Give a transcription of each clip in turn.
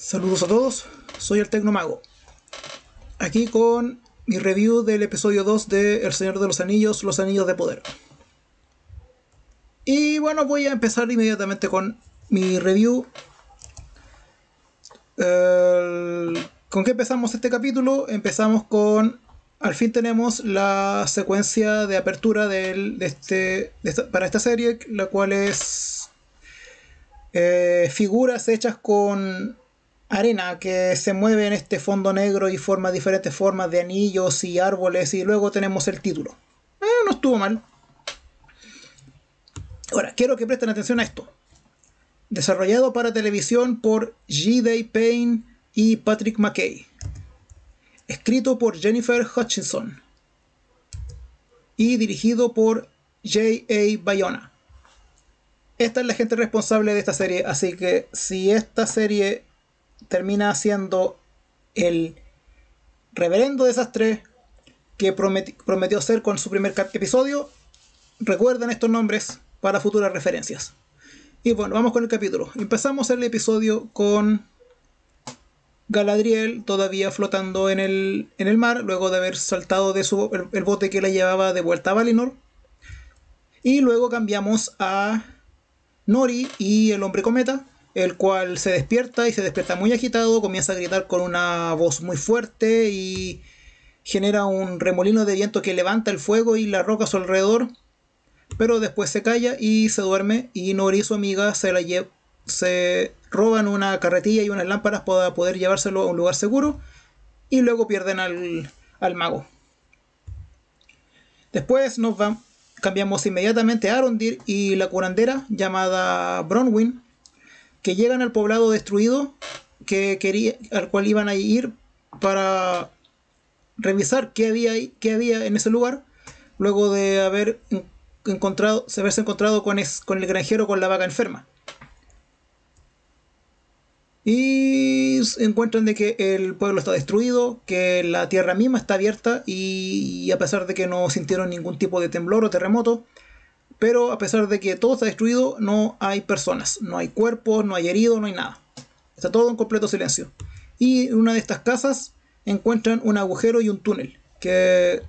Saludos a todos, soy el Tecnomago. Aquí con mi review del episodio 2 de El Señor de los Anillos, Los Anillos de Poder. Y bueno, voy a empezar inmediatamente con mi review. ¿Con qué empezamos este capítulo? Empezamos con... Al fin tenemos la secuencia de apertura de este, para esta serie, la cual es eh, figuras hechas con arena que se mueve en este fondo negro y forma diferentes formas de anillos y árboles y luego tenemos el título. Eh, no estuvo mal. Ahora, quiero que presten atención a esto. Desarrollado para televisión por G. Day Payne y Patrick McKay. Escrito por Jennifer Hutchinson. Y dirigido por J.A. Bayona. Esta es la gente responsable de esta serie, así que si esta serie termina siendo el reverendo desastre que prometió ser con su primer episodio. Recuerden estos nombres para futuras referencias. Y bueno, vamos con el capítulo. Empezamos el episodio con Galadriel todavía flotando en el, mar, luego de haber saltado de su, bote que la llevaba de vuelta a Valinor. Y luego cambiamos a Nori y el hombre cometa, el cual se despierta y se despierta muy agitado, comienza a gritar con una voz muy fuerte y genera un remolino de viento que levanta el fuego y la roca a su alrededor, pero después se calla y se duerme y Nori y su amiga se la se roban una carretilla y unas lámparas para poder llevárselo a un lugar seguro y luego pierden al, al mago. Después nos cambiamos inmediatamente a Arondir y la curandera llamada Bronwyn, que llegan al poblado destruido que quería, al cual iban a ir para revisar qué había, qué había en ese lugar, luego de haber encontrado, haberse encontrado con, con el granjero con la vaca enferma. Y encuentran de que el pueblo está destruido, que la tierra misma está abierta y a pesar de que no sintieron ningún tipo de temblor o terremoto, pero a pesar de que todo está destruido, no hay personas, no hay cuerpos, no hay heridos, no hay nada. Está todo en completo silencio. Y en una de estas casas encuentran un agujero y un túnel que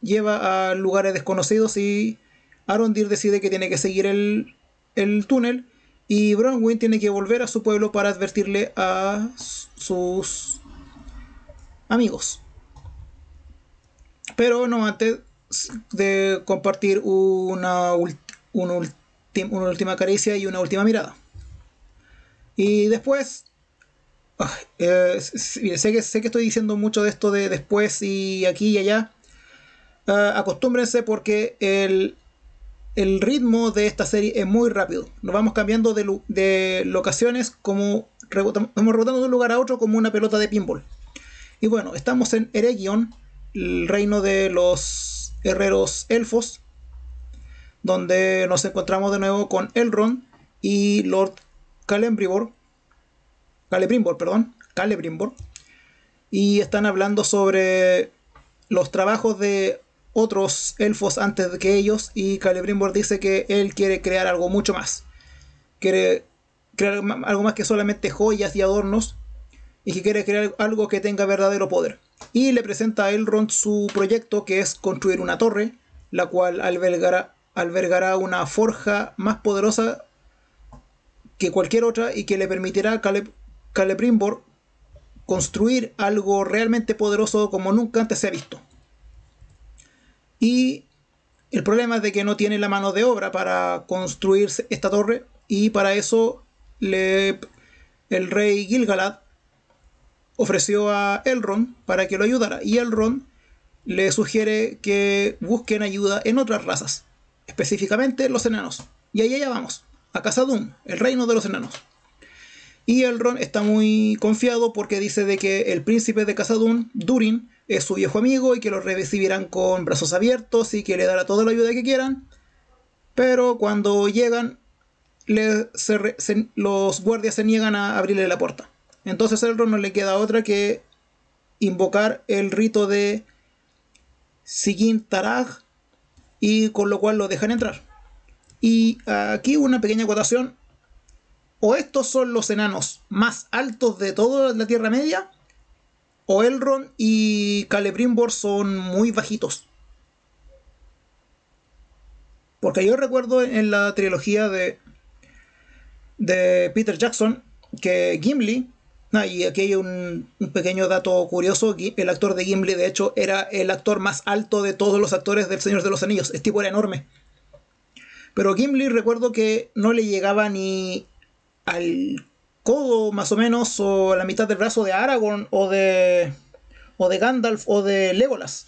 lleva a lugares desconocidos y Arondir decide que tiene que seguir el, el túnel y Bronwyn tiene que volver a su pueblo para advertirle a sus amigos. Pero no antes de compartir una, una, última caricia y una última mirada. Y después, ah, eh, sé, que, sé que estoy diciendo mucho de esto de después y aquí y allá. Ah, acostúmbrense porque el, ritmo de esta serie es muy rápido. Nos vamos cambiando de, locaciones como vamos rebotando de un lugar a otro como una pelota de pinball. Y bueno, estamos en Eregion, el reino de los herreros elfos, donde nos encontramos de nuevo con Elrond y Lord Calebrimbor Calebrimbor, perdón, Calebrimbor y están hablando sobre los trabajos de otros elfos antes de que ellos y Calebrimbor dice que él quiere crear algo mucho más. Quiere crear algo más que solamente joyas y adornos, y que quiere crear algo que tenga verdadero poder. Y le presenta a Elrond su proyecto que es construir una torre, la cual albergará, albergará una forja más poderosa que cualquier otra y que le permitirá a Caleb, Celebrimbor construir algo realmente poderoso como nunca antes se ha visto. Y el problema es de que no tiene la mano de obra para construir esta torre y para eso le, el rey Gilgalad ofreció a Elrond para que lo ayudara y Elrond le sugiere que busquen ayuda en otras razas, específicamente los enanos. Y ahí allá vamos, a khazad el reino de los enanos. Y Elrond está muy confiado porque dice de que el príncipe de khazad Durin, es su viejo amigo y que lo recibirán con brazos abiertos y que le dará toda la ayuda que quieran. Pero cuando llegan, los guardias se niegan a abrirle la puerta. Entonces Elrond no le queda otra que invocar el rito de Sigintarag y con lo cual lo dejan entrar. Y aquí una pequeña acotación. O estos son los enanos más altos de toda la Tierra Media, o Elrond y Calebrimbor son muy bajitos. Porque yo recuerdo en la trilogía de, de Peter Jackson que Gimli y aquí hay un, pequeño dato curioso. El actor de Gimli, de hecho, era el actor más alto de todos los actores del Señor de los Anillos. Este tipo era enorme. Pero Gimli recuerdo que no le llegaba ni al codo, más o menos, o a la mitad del brazo de Aragorn, o de, de Gandalf, o de Legolas.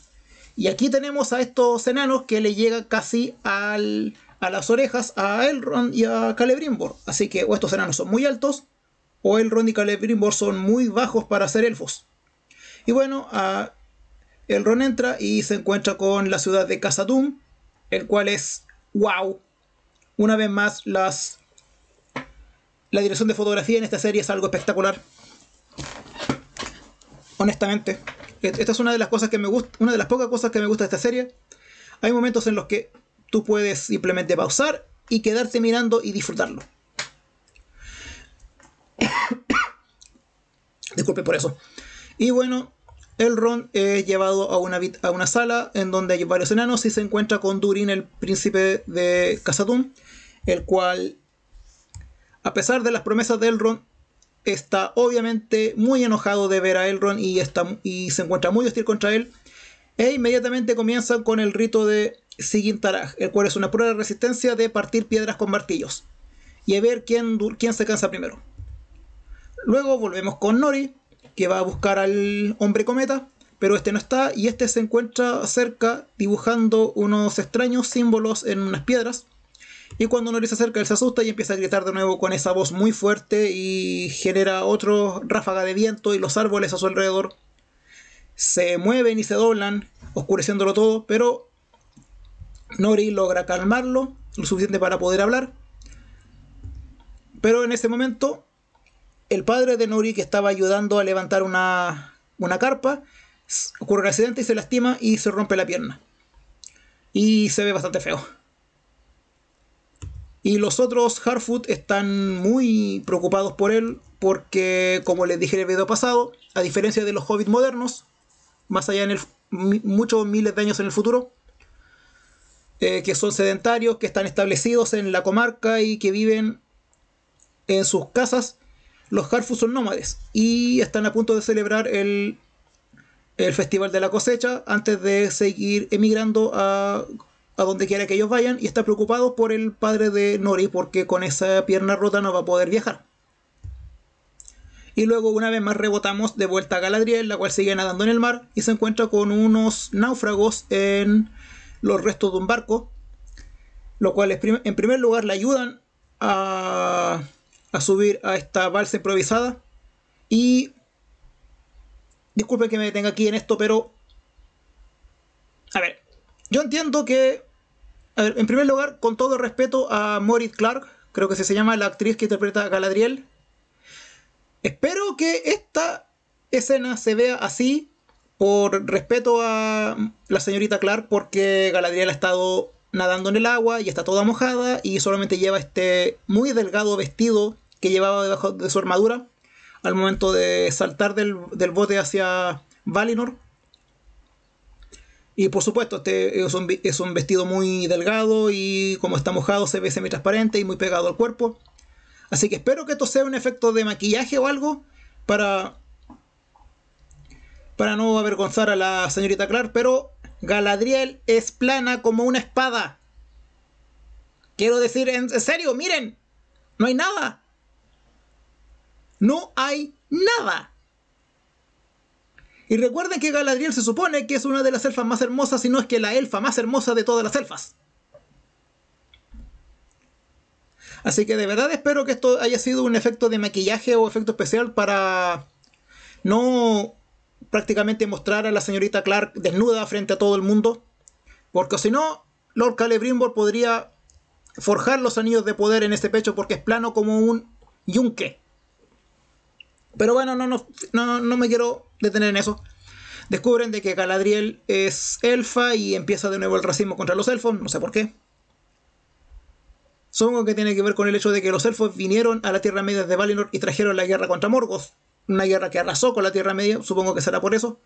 Y aquí tenemos a estos enanos que le llega casi a las orejas a Elrond y a Celebrimbor. Así que estos enanos son muy altos o el Ron y son muy bajos para ser elfos. Y bueno, el Ron entra y se encuentra con la ciudad de khazad el cual es wow. Una vez más, las, la dirección de fotografía en esta serie es algo espectacular. Honestamente, e-, esta es una de las cosas que me gusta, una de las pocas cosas que me gusta de esta serie. Hay momentos en los que tú puedes simplemente pausar y quedarte mirando y disfrutarlo. Disculpe por eso. Y bueno, el Ron es llevado a una, a una sala en donde hay varios enanos y se encuentra con Durin, el príncipe de khazad el cual, a pesar de las promesas de Elrond, está obviamente muy enojado de ver a Elrond y, está, y se encuentra muy hostil contra él. E inmediatamente comienzan con el rito de Sigintaraj, el cual es una prueba de resistencia de partir piedras con martillos y a ver quién, quién se cansa primero. Luego volvemos con Nori, que va a buscar al hombre cometa, pero este no está y este se encuentra cerca dibujando unos extraños símbolos en unas piedras. Y cuando Nori se acerca, él se asusta y empieza a gritar de nuevo con esa voz muy fuerte y genera otro ráfaga de viento y los árboles a su alrededor se mueven y se doblan, oscureciéndolo todo, pero Nori logra calmarlo lo suficiente para poder hablar. Pero en ese momento el padre de Nuri, que estaba ayudando a levantar una, carpa, ocurre un accidente y se lastima y se rompe la pierna. Y se ve bastante feo. Y los otros Harfoot están muy preocupados por él, porque, como les dije en el video pasado, a diferencia de los hobbits modernos, más allá en muchos miles de años en el futuro, eh, que son sedentarios, que están establecidos en la comarca y que viven en sus casas, los Harfus son nómades y están a punto de celebrar el, el Festival de la Cosecha antes de seguir emigrando a, a donde quiera que ellos vayan y está preocupado por el padre de Nori porque con esa pierna rota no va a poder viajar. Y luego una vez más rebotamos de vuelta a Galadriel, la cual sigue nadando en el mar y se encuentra con unos náufragos en los restos de un barco, lo cual en primer lugar le ayudan a a subir a esta balsa improvisada. Y disculpen que me detenga aquí en esto, pero... A ver, yo entiendo que... A ver, en primer lugar, con todo respeto a Moritz Clark, creo que se llama la actriz que interpreta a Galadriel. Espero que esta escena se vea así por respeto a la señorita Clark, porque Galadriel ha estado nadando en el agua, y está toda mojada y solamente lleva este muy delgado vestido que llevaba debajo de su armadura al momento de saltar del, bote hacia Valinor. Y por supuesto, este es un, vestido muy delgado y como está mojado se ve semi-transparente y muy pegado al cuerpo. Así que espero que esto sea un efecto de maquillaje o algo para, para no avergonzar a la señorita Clark, pero Galadriel es plana como una espada. Quiero decir, en serio, miren, no hay nada. No hay nada. Y recuerden que Galadriel se supone que es una de las elfas más hermosas, si no es que la elfa más hermosa de todas las elfas. Así que de verdad espero que esto haya sido un efecto de maquillaje o efecto especial para no prácticamente mostrar a la señorita Clark desnuda frente a todo el mundo, porque si no, Lord Celebrimbor podría forjar los anillos de poder en este pecho porque es plano como un yunque. Pero bueno, no, no, no, me quiero detener en eso. Descubren de que Galadriel es elfa y empieza de nuevo el racismo contra los elfos, no sé por qué. Supongo que tiene que ver con el hecho de que los elfos vinieron a la Tierra Media de Valinor y trajeron la guerra contra Morgoth una guerra que arrasó con la Tierra Media, supongo que será por eso.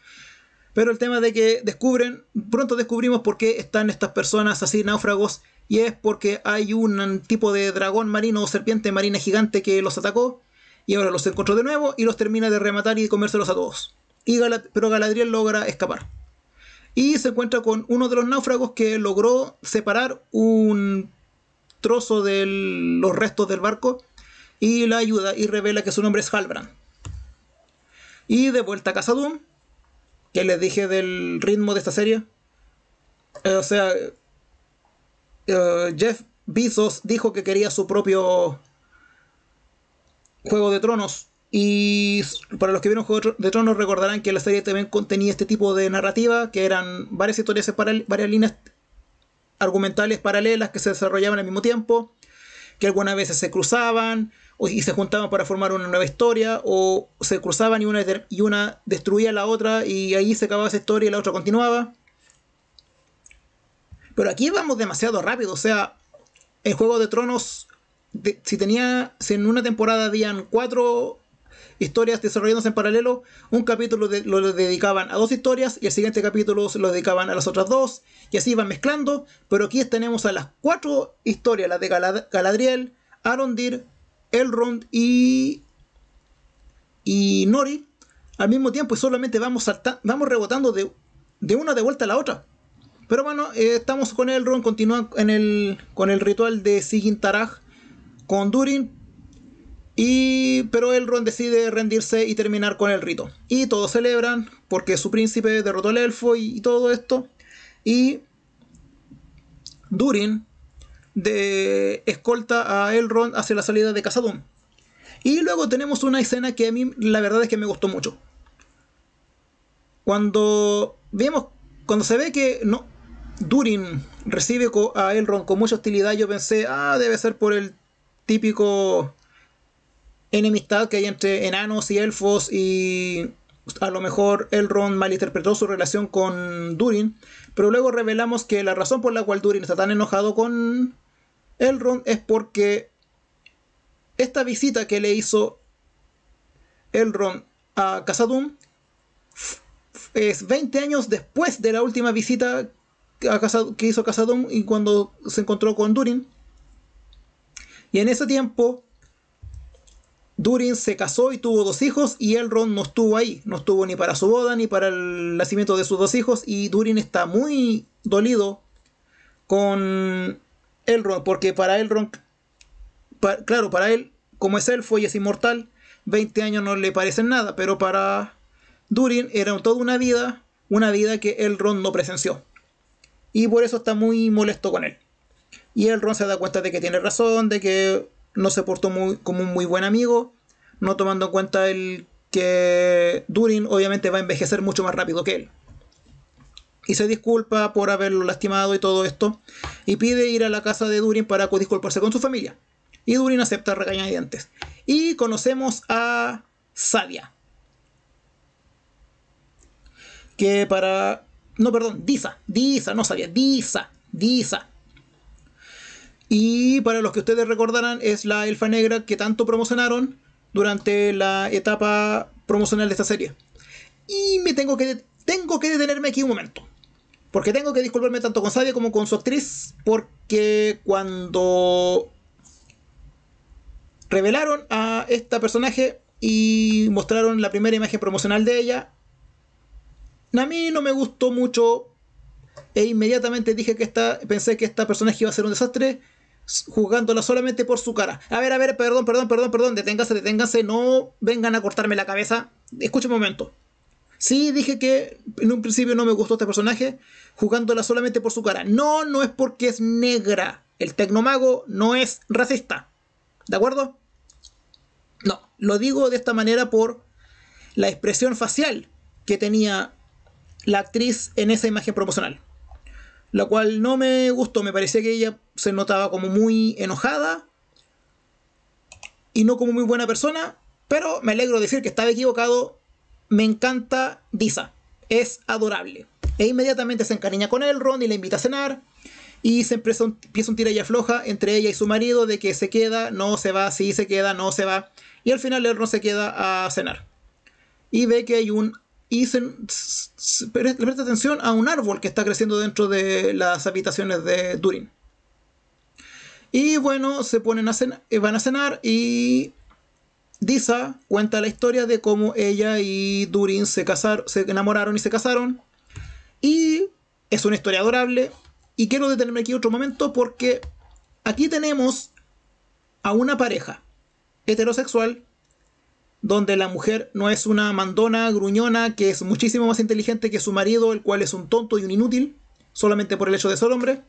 Pero el tema de que descubren, pronto descubrimos por qué están estas personas así náufragos y es porque hay un tipo de dragón marino o serpiente marina gigante que los atacó y ahora los encontró de nuevo y los termina de rematar y comérselos a todos. pero Galadriel logra escapar. Y se encuentra con uno de los náufragos que logró separar un trozo de los restos del barco y la ayuda y revela que su nombre es Halbrand y de vuelta a Casa Doom, que les dije del ritmo de esta serie. Eh, o sea, eh, Jeff Bezos dijo que quería su propio Juego de Tronos. Y para los que vieron Juego de Tronos recordarán que la serie también contenía este tipo de narrativa, que eran varias historias, varias líneas argumentales paralelas que se desarrollaban al mismo tiempo, que algunas veces se cruzaban, y se juntaban para formar una nueva historia, o se cruzaban y una, destruía la otra, y ahí se acababa esa historia y la otra continuaba. Pero aquí vamos demasiado rápido, o sea, el Juego de Tronos, si tenía, si en una temporada habían cuatro historias desarrollándose en paralelo, un capítulo lo, dedicaban a dos historias y el siguiente capítulo se lo dedicaban a las otras dos, y así iban mezclando, pero aquí tenemos a las cuatro historias, las de Galadriel, Arondir, Elrond y, y Nori al mismo tiempo y solamente vamos, vamos rebotando de, una de vuelta a la otra. Pero bueno, eh, estamos con Elrond, Continúa en el, con el ritual de Sigintaraj con Durin. Y, pero Elrond decide rendirse y terminar con el rito. Y todos celebran porque su príncipe derrotó al elfo y todo esto. Y Durin de escolta a Elrond hacia la salida de Casadón. Y luego tenemos una escena que a mí la verdad es que me gustó mucho. Cuando vemos, cuando se ve que no, Durin recibe a Elrond con mucha hostilidad, yo pensé, ah, debe ser por el típico enemistad que hay entre enanos y elfos y a lo mejor Elrond malinterpretó su relación con Durin, pero luego revelamos que la razón por la cual Durin está tan enojado con Elrond es porque esta visita que le hizo Elrond a Casadun es 20 años después de la última visita que hizo Casadum y cuando se encontró con Durin. Y en ese tiempo, Durin se casó y tuvo dos hijos y Elrond no estuvo ahí, no estuvo ni para su boda ni para el nacimiento de sus dos hijos y Durin está muy dolido con Elrond, porque para Elrond, claro, para él, como es elfo y es inmortal, 20 años no le parecen nada, pero para Durin era toda una vida, una vida que Elrond no presenció. Y por eso está muy molesto con él. Y Elrond se da cuenta de que tiene razón, de que no se portó como un muy buen amigo, no tomando en cuenta el que Durin obviamente va a envejecer mucho más rápido que él y se disculpa por haberlo lastimado y todo esto, y pide ir a la casa de Durin para disculparse con su familia. Y Durin acepta regañadientes. Y conocemos a Sadia. Que para... No, perdón, Disa. Disa, no Sadia. Disa. Disa. Y para los que ustedes recordarán, es la elfa negra que tanto promocionaron durante la etapa promocional de esta serie. Y me tengo que, tengo que detenerme aquí un momento. Porque tengo que disculparme tanto con Sadie como con su actriz, porque cuando revelaron a esta personaje y mostraron la primera imagen promocional de ella, a mí no me gustó mucho e inmediatamente dije que esta, pensé que esta personaje iba a ser un desastre jugándola solamente por su cara. A ver, a ver, perdón, perdón, perdón, perdón, deténganse, deténganse, no vengan a cortarme la cabeza. Escuchen un momento. Sí, dije que en un principio no me gustó este personaje, jugándola solamente por su cara. No, no es porque es negra. El tecnomago no es racista. ¿De acuerdo? No, lo digo de esta manera por la expresión facial que tenía la actriz en esa imagen promocional. La cual no me gustó, me parecía que ella se notaba como muy enojada y no como muy buena persona, pero me alegro de decir que estaba equivocado me encanta Disa, es adorable. E inmediatamente se encariña con él, Ron, y le invita a cenar. Y se empieza un, empieza un tira y afloja entre ella y su marido de que se queda, no se va, sí se queda, no se va. Y al final Elrond se queda a cenar. Y ve que hay un... Y le presta atención a un árbol que está creciendo dentro de las habitaciones de Durin. Y bueno, se ponen a cenar, eh, van a cenar y Disa cuenta la historia de cómo ella y Durin se, casaron, se enamoraron y se casaron. Y es una historia adorable. Y quiero detenerme aquí otro momento porque aquí tenemos a una pareja heterosexual donde la mujer no es una mandona, gruñona, que es muchísimo más inteligente que su marido, el cual es un tonto y un inútil, solamente por el hecho de ser hombre.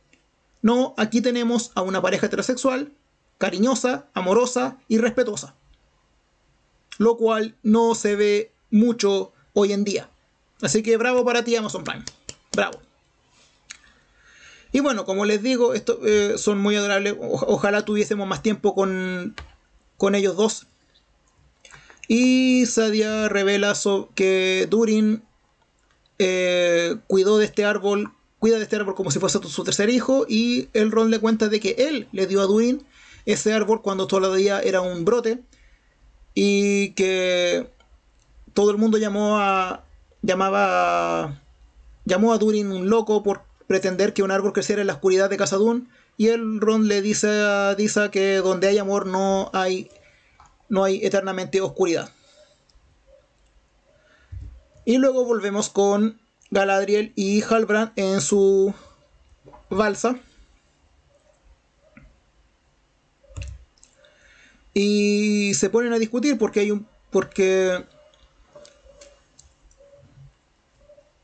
No, aquí tenemos a una pareja heterosexual, cariñosa, amorosa y respetuosa lo cual no se ve mucho hoy en día. Así que bravo para ti Amazon Prime. Bravo. Y bueno, como les digo, estos eh, son muy adorables. ojalá tuviésemos más tiempo con, ellos dos. Y Sadia revela que Durin eh, cuidó de este árbol, cuida de este árbol como si fuese su tercer hijo. Y el Ron le cuenta de que él le dio a Durin ese árbol cuando todavía era un brote y que todo el mundo llamó a llamaba llamó a Durin un loco por pretender que un árbol creciera en la oscuridad de Casa y el Ron le dice a Disa que donde hay amor no hay no hay eternamente oscuridad. Y luego volvemos con Galadriel y Halbrand en su balsa. Y se ponen a discutir porque hay un. porque.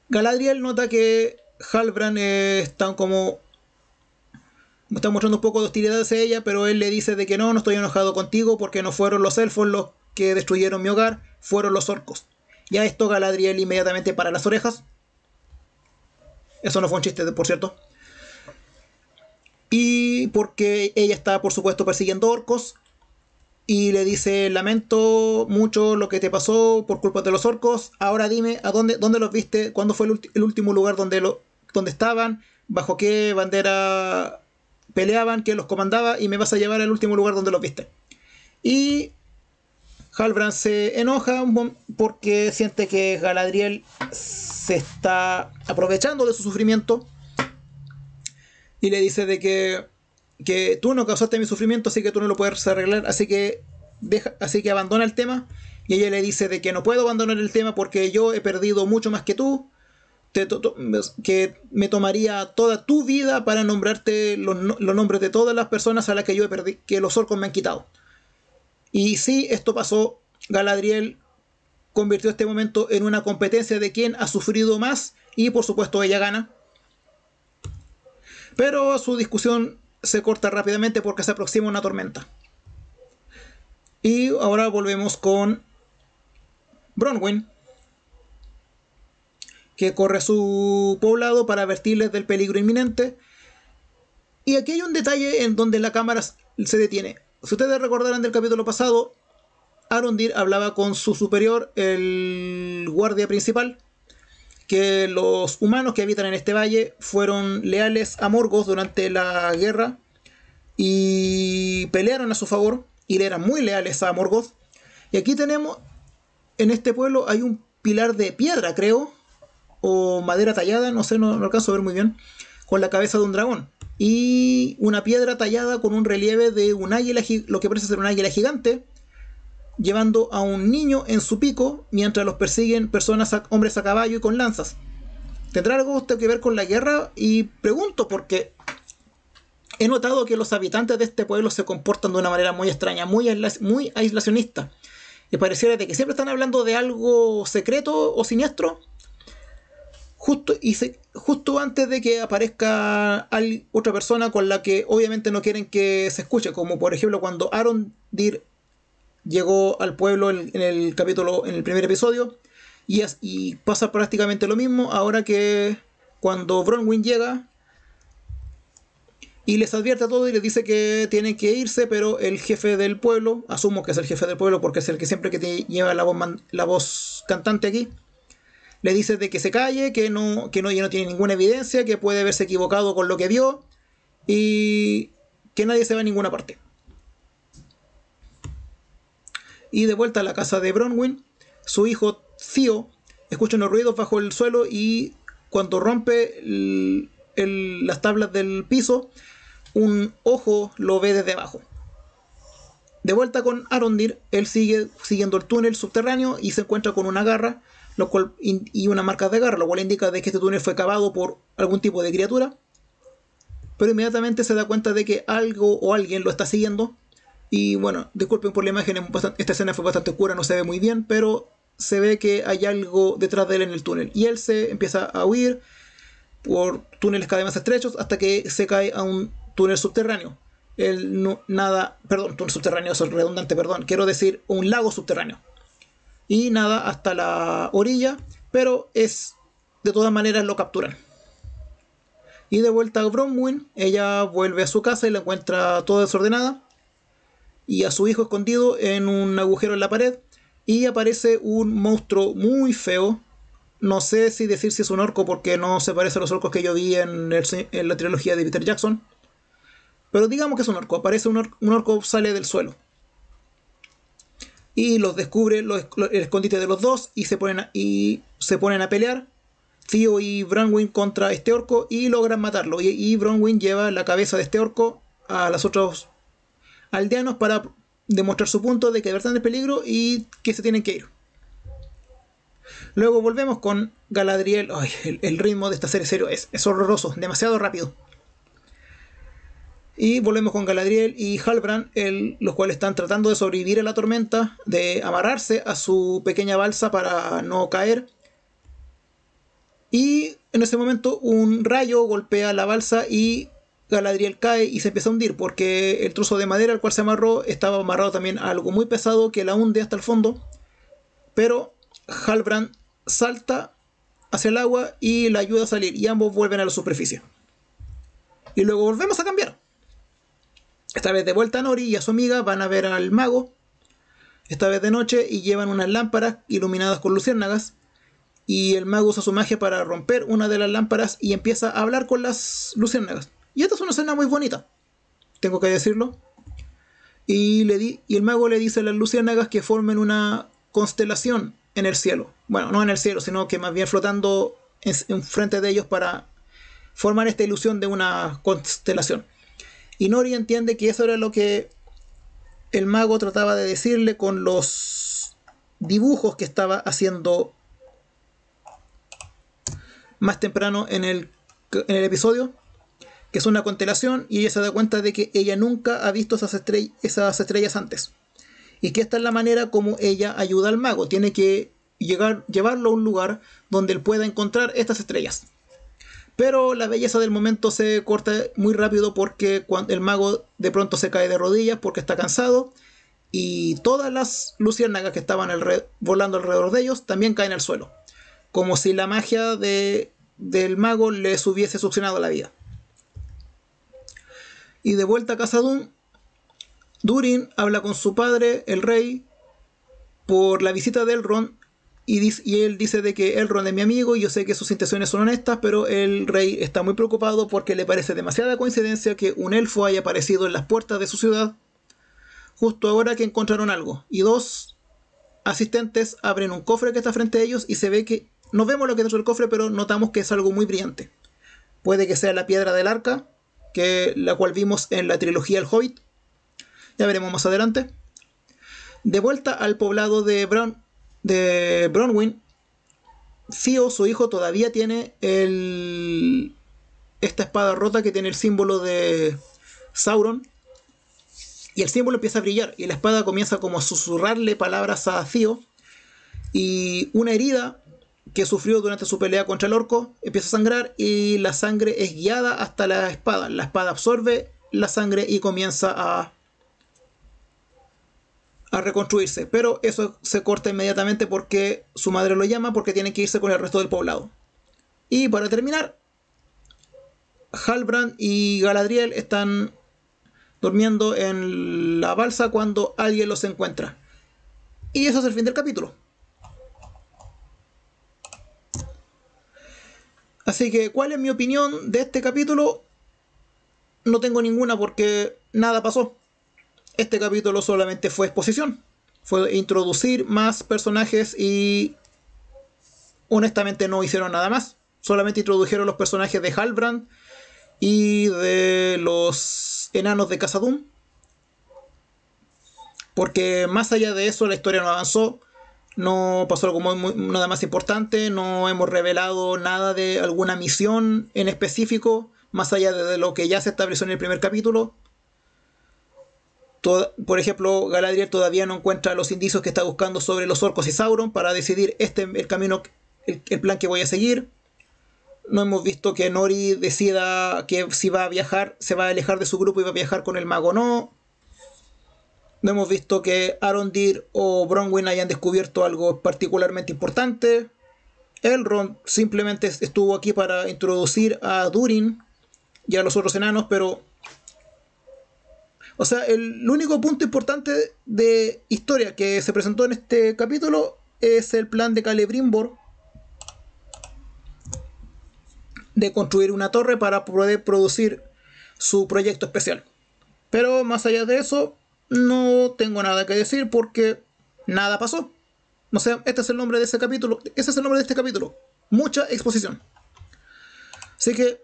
Galadriel nota que Halbrand está como. está mostrando un poco de hostilidad hacia ella, pero él le dice de que no, no estoy enojado contigo porque no fueron los elfos los que destruyeron mi hogar, fueron los orcos. Y a esto Galadriel inmediatamente para las orejas. Eso no fue un chiste, por cierto. Y porque ella está, por supuesto, persiguiendo orcos y le dice, lamento mucho lo que te pasó por culpa de los orcos, ahora dime a dónde, dónde los viste, cuándo fue el, último lugar donde, lo, donde estaban, bajo qué bandera peleaban, quién los comandaba y me vas a llevar al último lugar donde los viste. Y Halbrand se enoja porque siente que Galadriel se está aprovechando de su sufrimiento y le dice de que que tú no causaste mi sufrimiento, así que tú no lo puedes arreglar, así que deja, así que abandona el tema. Y ella le dice de que no puedo abandonar el tema porque yo he perdido mucho más que tú, que me tomaría toda tu vida para nombrarte los, nombres de todas las personas a las que yo he perdido, que los orcos me han quitado. Y sí, esto pasó, Galadriel convirtió este momento en una competencia de quien ha sufrido más y por supuesto ella gana. Pero su discusión se corta rápidamente porque se aproxima una tormenta. Y ahora volvemos con Bronwyn, que corre a su poblado para advertirles del peligro inminente. Y aquí hay un detalle en donde la cámara se detiene. Si ustedes recordarán del capítulo pasado, Arundir hablaba con su superior, el guardia principal, que los humanos que habitan en este valle fueron leales a Morgoth durante la guerra y pelearon a su favor y le eran muy leales a Morgoth. Y aquí tenemos, en este pueblo hay un pilar de piedra, creo, o madera tallada, no sé, no, alcanzo a ver muy bien, con la cabeza de un dragón. Y una piedra tallada con un relieve de un águila, lo que parece ser un águila gigante, llevando a un niño en su pico mientras los persiguen personas, hombres a caballo y con lanzas. ¿Tendrá algo que ver con la guerra? Y pregunto porque he notado que los habitantes de este pueblo se comportan de una manera muy extraña, muy, aislacionista. Y pareciera de que siempre están hablando de algo secreto o siniestro. Justo, justo antes de que aparezca otra persona con la que obviamente no quieren que se escuche, como por ejemplo cuando Aaron Dir llegó al pueblo en, el capítulo, en el primer episodio, y, pasa prácticamente lo mismo ahora que cuando Bronwyn llega y les advierte a todos y les dice que tienen que irse, pero el jefe del pueblo, asumo que es el jefe del pueblo porque es el que siempre que lleva la voz, la voz cantante aquí, le dice de que se calle, que no, que no, ya no tiene ninguna evidencia, que puede haberse equivocado con lo que vio y que nadie se va a ninguna parte y de vuelta a la casa de Bronwyn, su hijo Theo escucha unos ruidos bajo el suelo y cuando rompe las tablas del piso, un ojo lo ve desde abajo. De vuelta con Arondir, él sigue siguiendo el túnel subterráneo y se encuentra con una garra lo y una marca de garra, lo cual indica de que este túnel fue cavado por algún tipo de criatura. Pero inmediatamente se da cuenta de que algo o alguien lo está siguiendo y bueno, disculpen por la imagen, esta escena fue bastante oscura, no se ve muy bien, pero se ve que hay algo detrás de él en el túnel. Y él se empieza a huir por túneles cada vez más estrechos hasta que se cae a un túnel subterráneo. el nada, perdón, túnel subterráneo es redundante, perdón, quiero decir un lago subterráneo. Y nada hasta la orilla, pero es, de todas maneras lo capturan. Y de vuelta a Bromwyn, ella vuelve a su casa y la encuentra toda desordenada y a su hijo escondido en un agujero en la pared y aparece un monstruo muy feo. No sé si decir si es un orco porque no se parece a los orcos que yo vi en, la trilogía de Peter Jackson. Pero digamos que es un orco. Aparece un orco, sale del suelo. Y los descubre los, el escondite de los dos y se ponen a, y se ponen a pelear. Theo y Bronwyn contra este orco y logran matarlo. Y, y Bronwyn lleva la cabeza de este orco a las otras aldeanos para demostrar su punto de que están en peligro y que se tienen que ir. Luego volvemos con Galadriel. Ay, el, ritmo de esta serie serio es, horroroso, demasiado rápido. Y volvemos con Galadriel y Halbrand, los cuales están tratando de sobrevivir a la tormenta, de amarrarse a su pequeña balsa para no caer. Y en ese momento un rayo golpea la balsa y Galadriel cae y se empieza a hundir porque el trozo de madera al cual se amarró estaba amarrado también a algo muy pesado que la hunde hasta el fondo. Pero Halbrand salta hacia el agua y la ayuda a salir y ambos vuelven a la superficie. Y luego volvemos a cambiar. Esta vez de vuelta a Nori y a su amiga van a ver al mago. Esta vez de noche y llevan unas lámparas iluminadas con luciérnagas y el mago usa su magia para romper una de las lámparas y empieza a hablar con las luciérnagas. Y esta es una escena muy bonita, tengo que decirlo. Y, le di, y el mago le dice a las luciérnagas que formen una constelación en el cielo. Bueno, no en el cielo, sino que más bien flotando en, frente de ellos para formar esta ilusión de una constelación. Y Nori entiende que eso era lo que el mago trataba de decirle con los dibujos que estaba haciendo más temprano en el, en el episodio que es una constelación, y ella se da cuenta de que ella nunca ha visto esas, estrellas antes. Y que esta es la manera como ella ayuda al mago. Tiene que llegar, llevarlo a un lugar donde él pueda encontrar estas estrellas. Pero la belleza del momento se corta muy rápido porque cuando el mago de pronto se cae de rodillas porque está cansado y todas las luciérnagas que estaban volando alrededor de ellos también caen al suelo, como si la magia de del mago les hubiese succionado la vida. Y de vuelta a casa Doom, Durin habla con su padre, el rey, por la visita de Elrond. Y, él dice de que Elrond es mi amigo y yo sé que sus intenciones son honestas, pero el rey está muy preocupado porque le parece demasiada coincidencia que un elfo haya aparecido en las puertas de su ciudad justo ahora que encontraron algo. Y dos asistentes abren un cofre que está frente a ellos y se ve que no vemos lo que es dentro del cofre, pero notamos que es algo muy brillante. Puede que sea la piedra del arca, que la cual vimos en la trilogía El Hobbit. Ya veremos más adelante. De vuelta al poblado de, de Bronwyn, Theo, su hijo, todavía tiene el, esta espada rota que tiene el símbolo de Sauron. Y el símbolo empieza a brillar y la espada comienza como a susurrarle palabras a Theo Y una herida que sufrió durante su pelea contra el orco, empieza a sangrar y la sangre es guiada hasta la espada. La espada absorbe la sangre y comienza a, a reconstruirse. Pero eso se corta inmediatamente porque su madre lo llama porque tiene que irse con el resto del poblado. Y para terminar, Halbrand y Galadriel están durmiendo en la balsa cuando alguien los encuentra. Y eso es el fin del capítulo. Así que, ¿cuál es mi opinión de este capítulo? No tengo ninguna porque nada pasó. Este capítulo solamente fue exposición. Fue introducir más personajes y honestamente no hicieron nada más. Solamente introdujeron los personajes de Halbrand y de los enanos de Casadum. Porque más allá de eso la historia no avanzó no pasó algo nada más importante, no hemos revelado nada de alguna misión en específico, más allá de lo que ya se estableció en el primer capítulo. por ejemplo, Galadriel todavía no encuentra los indicios que está buscando sobre los orcos y Sauron para decidir este el camino, el, plan que voy a seguir. No hemos visto que Nori decida que si va a viajar, se va a alejar de su grupo y va a viajar con el mago o no. No hemos visto que Aaron Deer o Bronwyn hayan descubierto algo particularmente importante. Elrond simplemente estuvo aquí para introducir a Durin y a los otros enanos, pero... O sea, el único punto importante de historia que se presentó en este capítulo es el plan de Celebrimbor de construir una torre para poder producir su proyecto especial. Pero más allá de eso, no tengo nada que decir porque nada pasó. O sea, este es el nombre de ese capítulo. Ese es el nombre de este capítulo. Mucha exposición. Así que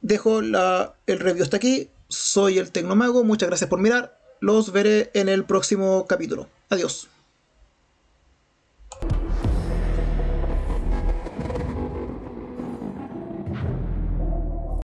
dejo la, el review hasta aquí. Soy el Tecnomago. Muchas gracias por mirar. Los veré en el próximo capítulo. Adiós.